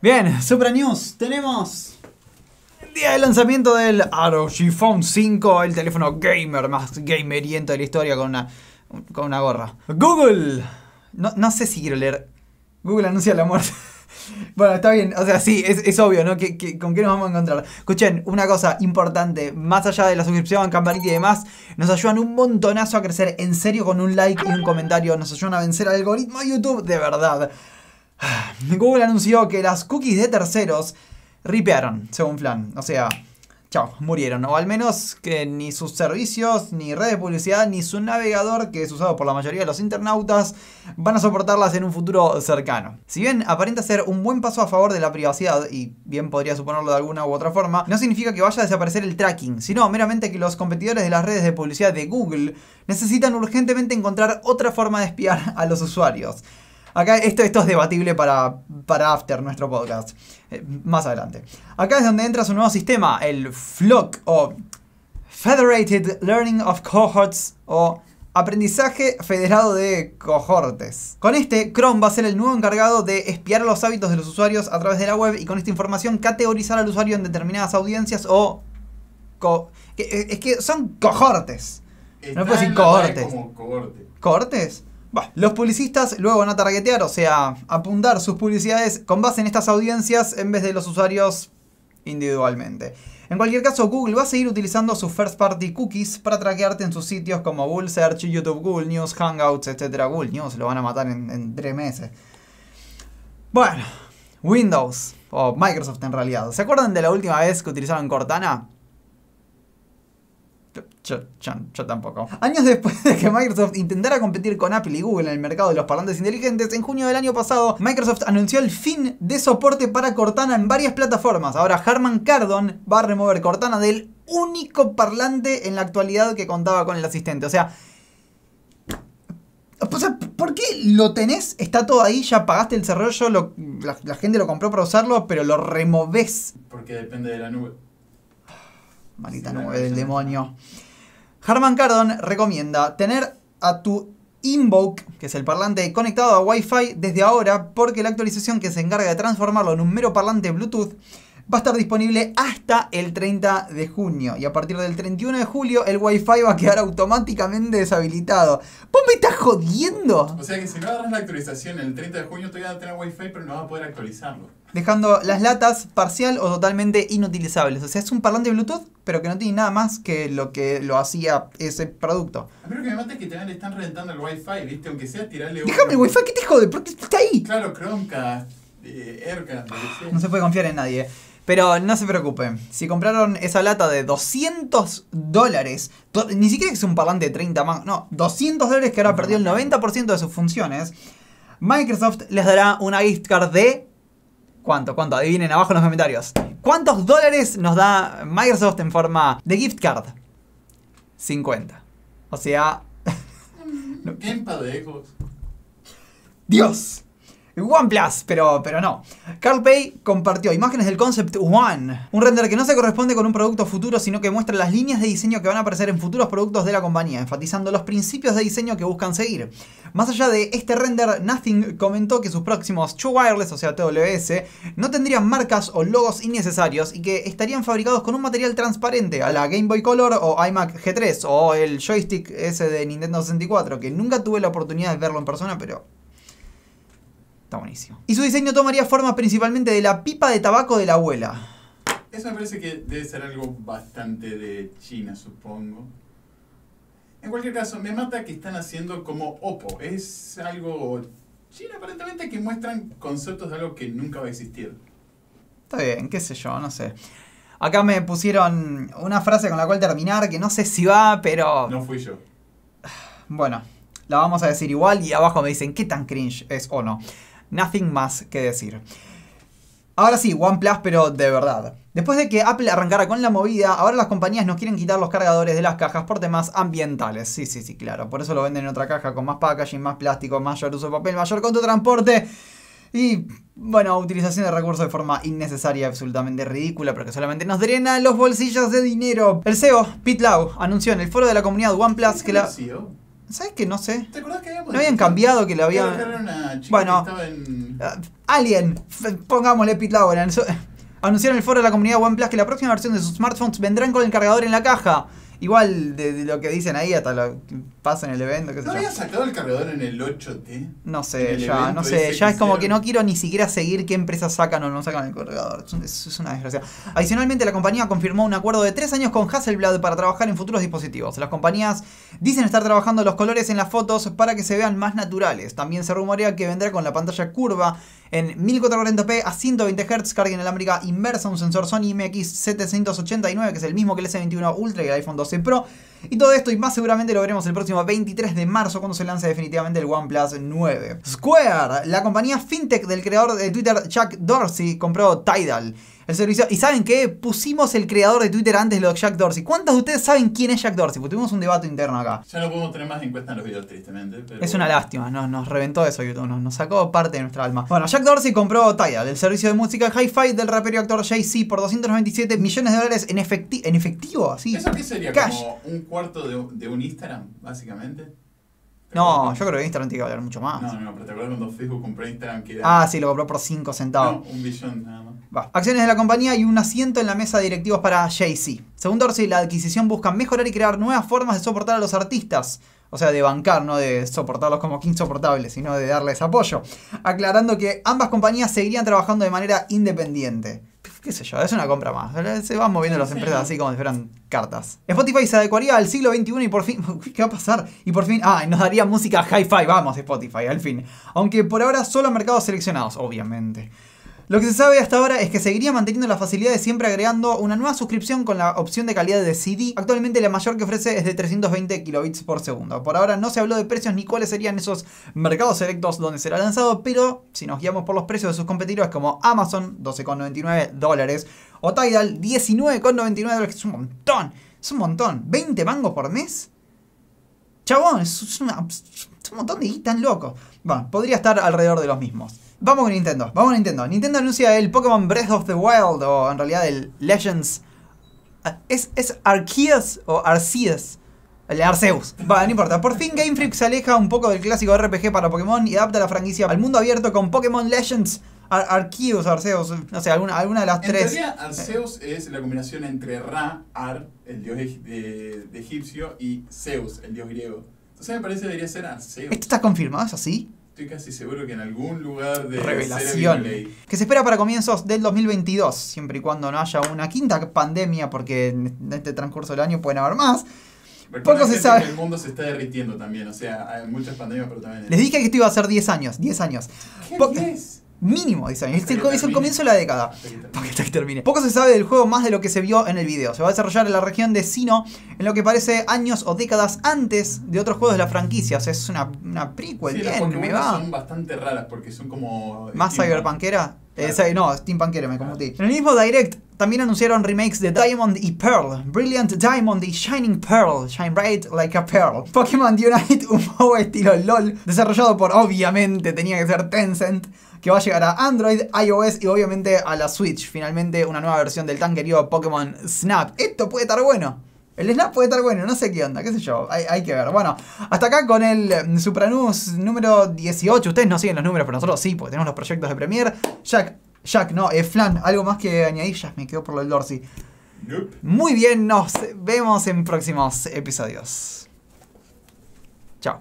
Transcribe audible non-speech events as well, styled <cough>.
Bien, <laughs> Supra News, tenemos el día de lanzamiento del ROG Phone 5, el teléfono gamer más gameriento de la historia con una, con una gorra. Google, no, sé si quiero leer. Google anuncia la muerte. <laughs> Bueno, está bien, o sea, sí, es, obvio, ¿no? con qué nos vamos a encontrar? Escuchen, una cosa importante, más allá de la suscripción, campanita y demás, nos ayudan un montonazo a crecer, en serio, con un like y un comentario, nos ayudan a vencer al algoritmo de YouTube, de verdad. <sighs> Google anunció que las cookies de terceros ripearon, según Flan. O sea, chau, murieron. O al menos que ni sus servicios, ni redes de publicidad, ni su navegador, que es usado por la mayoría de los internautas, van a soportarlas en un futuro cercano. Si bien aparenta ser un buen paso a favor de la privacidad, y bien podría suponerlo de alguna u otra forma, no significa que vaya a desaparecer el tracking, sino meramente que los competidores de las redes de publicidad de Google necesitan urgentemente encontrar otra forma de espiar a los usuarios. Acá esto, esto es debatible para, para After, nuestro podcast. Eh, más adelante. Acá es donde entra su nuevo sistema, el FLOC o Federated Learning of Cohorts o Aprendizaje Federado de Cohortes. Con este, Chrome va a ser el nuevo encargado de espiar los hábitos de los usuarios a través de la web y con esta información categorizar al usuario en determinadas audiencias o... es que son cohortes. no puedo decir cohortes. ¿Cohortes? Los publicistas luego van a targetear, o sea, apuntar sus publicidades con base en estas audiencias en vez de los usuarios individualmente. En cualquier caso, Google va a seguir utilizando sus first party cookies para traquearte en sus sitios como Google Search, YouTube, Google News, Hangouts, etc. Google News lo van a matar en, en tres meses. Bueno, Windows, o Microsoft en realidad. ¿Se acuerdan de la última vez que utilizaron Cortana? Yo, tampoco. Años después de que Microsoft intentara competir con Apple y Google en el mercado de los parlantes inteligentes, en junio del año pasado, Microsoft anunció el fin de soporte para Cortana en varias plataformas. Ahora, Harman Cardon va a remover Cortana del único parlante en la actualidad que contaba con el asistente. O sea, o ¿por qué lo tenés? Está todo ahí, ya pagaste el desarrollo, la, gente lo compró para usarlo, pero lo removés. Porque depende de la nube malita sí, del demonio. Harman Cardon recomienda tener a tu Invoke, que es el parlante conectado a Wi-Fi desde ahora, porque la actualización que se encarga de transformarlo en un mero parlante Bluetooth va a estar disponible hasta el 30 de junio. Y a partir del 31 de julio el Wi-Fi va a quedar automáticamente deshabilitado. ¿Vos me estás jodiendo? O sea que si no agarras la actualización el 30 de junio todavía va a tener Wi-Fi pero no vas a poder actualizarlo. Dejando las latas parcial o totalmente inutilizables. O sea, es un parlante Bluetooth, pero que no tiene nada más que lo que lo hacía ese producto. A mí lo que me mata es que también le están reventando el Wi-Fi, ¿viste? Aunque sea tirarle un... Déjame el Wi-Fi, ¿qué te jode? ¿Por qué está ahí. Claro, Chromecast, eh, ah, No se puede confiar en nadie. Pero no se preocupen, si compraron esa lata de 200 dólares, ni siquiera es un parlante de 30 más, no, 200 dólares que ahora perdió el 90% de sus funciones, Microsoft les dará una gift card de... ¿Cuánto? ¿Cuánto? Adivinen abajo en los comentarios. ¿Cuántos dólares nos da Microsoft en forma de gift card? 50. O sea... <laughs> de Dios. OnePlus, pero, pero no. Carl Pay compartió imágenes del Concept One, un render que no se corresponde con un producto futuro, sino que muestra las líneas de diseño que van a aparecer en futuros productos de la compañía, enfatizando los principios de diseño que buscan seguir. Más allá de este render, Nothing comentó que sus próximos True Wireless, o sea TWS, no tendrían marcas o logos innecesarios y que estarían fabricados con un material transparente a la Game Boy Color o iMac G3 o el joystick S de Nintendo 64, que nunca tuve la oportunidad de verlo en persona, pero y su diseño tomaría forma principalmente de la pipa de tabaco de la abuela. Eso me parece que debe ser algo bastante de China, supongo. En cualquier caso, me mata que están haciendo como Oppo. Es algo China aparentemente que muestran conceptos de algo que nunca va a existir. Está bien, qué sé yo, no sé. Acá me pusieron una frase con la cual terminar que no sé si va, pero... No fui yo. <sighs> Bueno, la vamos a decir igual y abajo me dicen qué tan cringe es o no. Nothing más que decir. Ahora sí, OnePlus, pero de verdad. Después de que Apple arrancara con la movida, ahora las compañías nos quieren quitar los cargadores de las cajas por temas ambientales. Sí, sí, sí, claro. Por eso lo venden en otra caja con más packaging, más plástico, mayor uso de papel, mayor costo de transporte. Y bueno, utilización de recursos de forma innecesaria, absolutamente ridícula, porque solamente nos drena los bolsillos de dinero. El CEO, Pete Lau, anunció en el foro de la comunidad OnePlus que la... ¿Sabes que no sé? ¿Te acordás que No habían cambiado que le habían. bueno, que estaba en... Eh, Alien, pongámosle Pit <laughs> Anunciaron en el foro de la comunidad OnePlus que la próxima versión de sus smartphones vendrán con el cargador en la caja. Igual de, lo que dicen ahí hasta lo que pasa en el evento. Qué ¿No había sacado el cargador en el 8T? No sé, ya, no sé. Ya es como que no quiero ni siquiera seguir qué empresas sacan o no sacan el cargador. Es, una desgracia. Adicionalmente, la compañía confirmó un acuerdo de tres años con Hasselblad para trabajar en futuros dispositivos. Las compañías dicen estar trabajando los colores en las fotos para que se vean más naturales. También se rumorea que vendrá con la pantalla curva en 1440p a 120 Hz, carga inalámbrica inversa, un sensor Sony MX789, que es el mismo que el S21 Ultra y el iPhone 12 Pro. Y todo esto y más seguramente lo veremos el próximo 23 de marzo cuando se lance definitivamente el OnePlus 9. Square, la compañía fintech del creador de Twitter Chuck Dorsey, compró Tidal el servicio. ¿Y saben qué? Pusimos el creador de Twitter antes de lo de Jack Dorsey. ¿Cuántos de ustedes saben quién es Jack Dorsey? Porque tuvimos un debate interno acá. Ya no podemos tener más encuestas en los videos, tristemente. es una lástima, nos, nos reventó eso YouTube, nos, sacó parte de nuestra alma. Bueno, Jack Dorsey compró Tidal, el servicio de música hi-fi del rapero actor Jay-Z por 297 millones de dólares en, efecti en efectivo, así. ¿Eso qué sería? ¿Como un cuarto de, de un Instagram, básicamente? No, yo creo que Instagram tiene que valer mucho más. No, no, pero te acuerdas cuando Facebook compró Instagram que era. Ah, sí, lo compró por 5 centavos. No, un billón nada más. Acciones de la compañía y un asiento en la mesa de directivos para Jay-Z. Según Dorsey, la adquisición busca mejorar y crear nuevas formas de soportar a los artistas. O sea, de bancar, no de soportarlos como que insoportables, sino de darles apoyo. Aclarando que ambas compañías seguirían trabajando de manera independiente qué sé yo, es una compra más. Se van moviendo las empresas así como si fueran cartas. Spotify se adecuaría al siglo XXI y por fin... <laughs> ¿Qué va a pasar? Y por fin... Ah, nos daría música hi-fi. Vamos, Spotify, al fin. Aunque por ahora solo mercados seleccionados, obviamente. Lo que se sabe hasta ahora es que seguiría manteniendo la facilidad de siempre agregando una nueva suscripción con la opción de calidad de CD. Actualmente la mayor que ofrece es de 320 kilobits por segundo. Por ahora no se habló de precios ni cuáles serían esos mercados selectos donde será lanzado, pero si nos guiamos por los precios de sus competidores como Amazon, 12,99 dólares, o Tidal, 19,99 dólares, que es un montón, es un montón. ¿20 mangos por mes? Chabón, es, un montón de guita, tan loco. Bueno, podría estar alrededor de los mismos. Vamos con Nintendo, vamos con Nintendo. Nintendo anuncia el Pokémon Breath of the Wild, o en realidad el Legends. Ah, ¿Es, es Arceus o Arceus? El Arceus. Va, no importa. Por fin Game Freak se aleja un poco del clásico RPG para Pokémon y adapta la franquicia al mundo abierto con Pokémon Legends. Arceus, Arceus, no sé, alguna, alguna de las tres. En realidad, Arceus es la combinación entre Ra, Ar, el dios de, egipcio, y Zeus, el dios griego. Entonces me parece que debería ser Arceus. ¿Esto está confirmado? ¿Es así? Estoy casi seguro que en algún lugar de revelación que se espera para comienzos del 2022, siempre y cuando no haya una quinta pandemia, porque en este transcurso del año pueden haber más. Porque Poco se sabe. El mundo se está derritiendo también, o sea, hay muchas pandemias, pero también. Les dije que esto iba a ser 10 años, 10 años. ¿Qué Mínimo dice Este es el comienzo de la década. que termine. Poco se sabe del juego más de lo que se vio en el video. Se va a desarrollar en la región de Sino, en lo que parece años o décadas antes de otros juegos de la franquicia. O sea, es una, una prequel. bien, me va. Son bastante raras porque son como. Eh, ¿Más cyberpunkera? Eh, no, steampunkera, me confundí. En el mismo Direct también anunciaron remakes de Diamond y Pearl, Brilliant Diamond y Shining Pearl, Shine Bright Like a Pearl, Pokémon Unite, <laughs> un nuevo estilo LOL, desarrollado por, obviamente, tenía que ser Tencent, que va a llegar a Android, iOS y obviamente a la Switch. Finalmente una nueva versión del tan querido Pokémon Snap. Esto puede estar bueno. El Snap puede estar bueno, no sé qué onda, qué sé yo, hay, que ver. Bueno, hasta acá con el mm, Supranus número 18. Ustedes no siguen los números, pero nosotros sí, porque tenemos los proyectos de Premiere. Jack, Jack, no, Eflan, eh, Flan, algo más que añadir, ya me quedo por lo del Dorsey. Muy bien, nos vemos en próximos episodios. Chao.